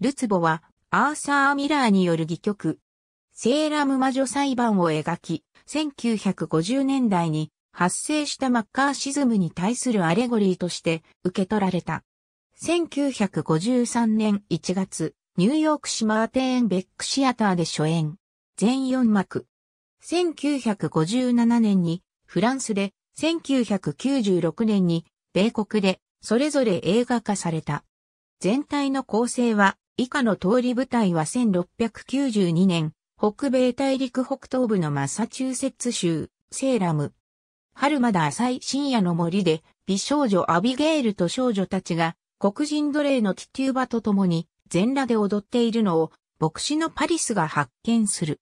ルツボは、アーサー・ミラーによる戯曲、セーラム魔女裁判を描き、1950年代に発生したマッカーシズムに対するアレゴリーとして受け取られた。1953年1月、ニューヨーク市マーテーン・ベックシアターで初演。全4幕。1957年にフランスで、1996年に米国でそれぞれ映画化された。全体の構成は以下の通り部隊は1692年、北米大陸北東部のマサチューセッツ州、セーラム。春まだ浅い深夜の森で、美少女アビゲールと少女たちが、黒人奴隷のティテューバと共に、全裸で踊っているのを、牧師のパリスが発見する。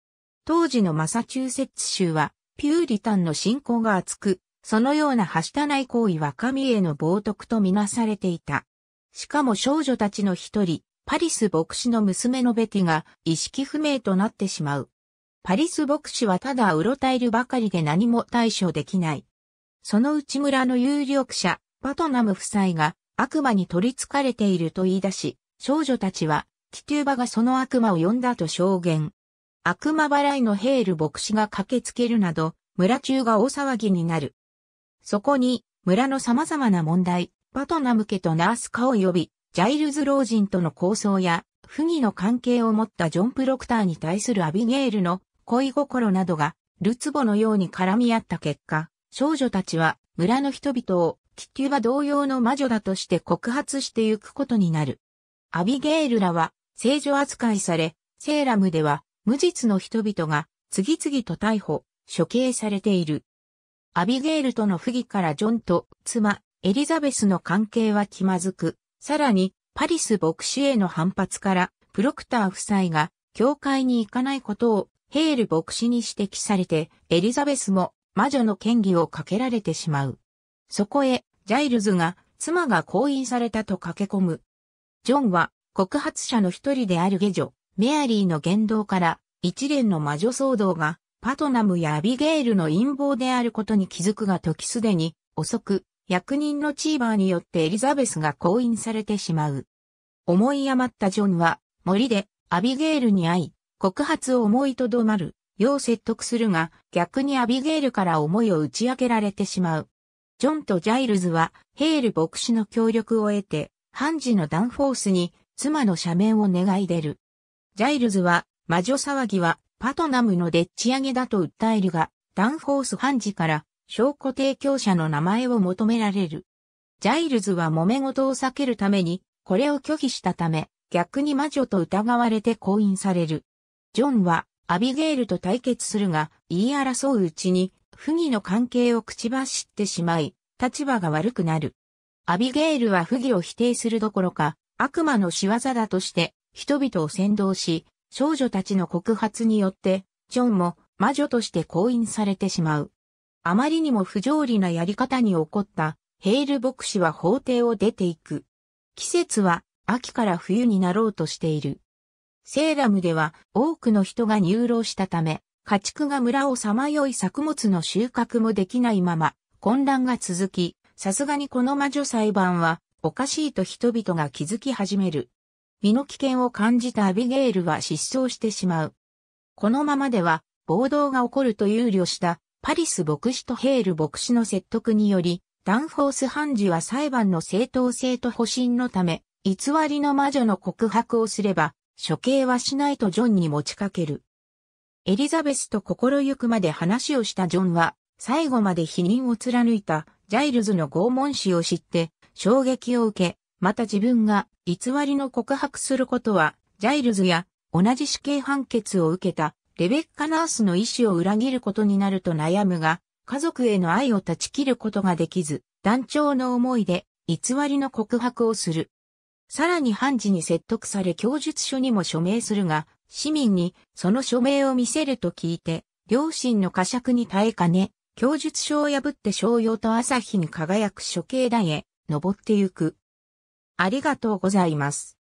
当時のマサチューセッツ州は、ピューリタンの信仰が厚く、そのようなはしたない行為は神への冒涜とみなされていた。しかも少女たちの一人、パリス牧師の娘のベティが意識不明となってしまう。パリス牧師はただうろたえるばかりで何も対処できない。その内村の有力者、パトナム夫妻が悪魔に取り憑かれていると言い出し、少女たちは、ティトゥーバがその悪魔を呼んだと証言。悪魔払いのヘール牧師が駆けつけるなど、村中が大騒ぎになる。そこに、村の様々な問題、パトナム家とナースカを呼び、ジャイルズ老人との構想や、不義の関係を持ったジョン・プロクターに対するアビゲールの恋心などが、ルツボのように絡み合った結果、少女たちは村の人々をキキュバ同様の魔女だとして告発してゆくことになる。アビゲールらは聖女扱いされ、セーラムでは無実の人々が次々と逮捕、処刑されている。アビゲールとの不義からジョンと妻、エリザベスの関係は気まずく、さらに、パリス牧師への反発から、プロクター夫妻が、教会に行かないことを、ヘール牧師に指摘されて、エリザベスも、魔女の権威をかけられてしまう。そこへ、ジャイルズが、妻が婚姻されたと駆け込む。ジョンは、告発者の一人である下女、メアリーの言動から、一連の魔女騒動が、パトナムやアビゲールの陰謀であることに気づくが時すでに、遅く、役人のチーバーによってエリザベスが降院されてしまう。思い余ったジョンは森でアビゲールに会い、告発を思いとどまる、よう説得するが、逆にアビゲールから思いを打ち明けられてしまう。ジョンとジャイルズは、ヘール牧師の協力を得て、ハンジのダンフォースに、妻の赦免を願い出る。ジャイルズは、魔女騒ぎは、パトナムのでっち上げだと訴えるが、ダンフォースハンジから、証拠提供者の名前を求められる。ジャイルズは揉め事を避けるために、これを拒否したため、逆に魔女と疑われて婚姻される。ジョンは、アビゲイルと対決するが、言い争ううちに、不義の関係を口走ってしまい、立場が悪くなる。アビゲイルは不義を否定するどころか、悪魔の仕業だとして、人々を先導し、少女たちの告発によって、ジョンも魔女として婚姻されてしまう。あまりにも不条理なやり方に怒った、ヘイル牧師は法廷を出ていく。季節は秋から冬になろうとしている。セーラムでは多くの人が入浪したため、家畜が村をさまよい作物の収穫もできないまま、混乱が続き、さすがにこの魔女裁判はおかしいと人々が気づき始める。身の危険を感じたアビゲールは失踪してしまう。このままでは暴動が起こると憂慮したパリス牧師とヘール牧師の説得により、ダンフォース判事は裁判の正当性と保身のため、偽りの魔女の告白をすれば、処刑はしないとジョンに持ちかける。エリザベスと心ゆくまで話をしたジョンは、最後まで否認を貫いたジャイルズの拷問死を知って衝撃を受け、また自分が偽りの告白することは、ジャイルズや同じ死刑判決を受けたレベッカ・ナースの意志を裏切ることになると悩むが、家族への愛を断ち切ることができず、団長の思いで偽りの告白をする。さらに判事に説得され供述書にも署名するが、市民にその署名を見せると聞いて、両親の呵責に耐えかね、供述書を破って商用と朝日に輝く処刑台へ登ってゆく。ありがとうございます。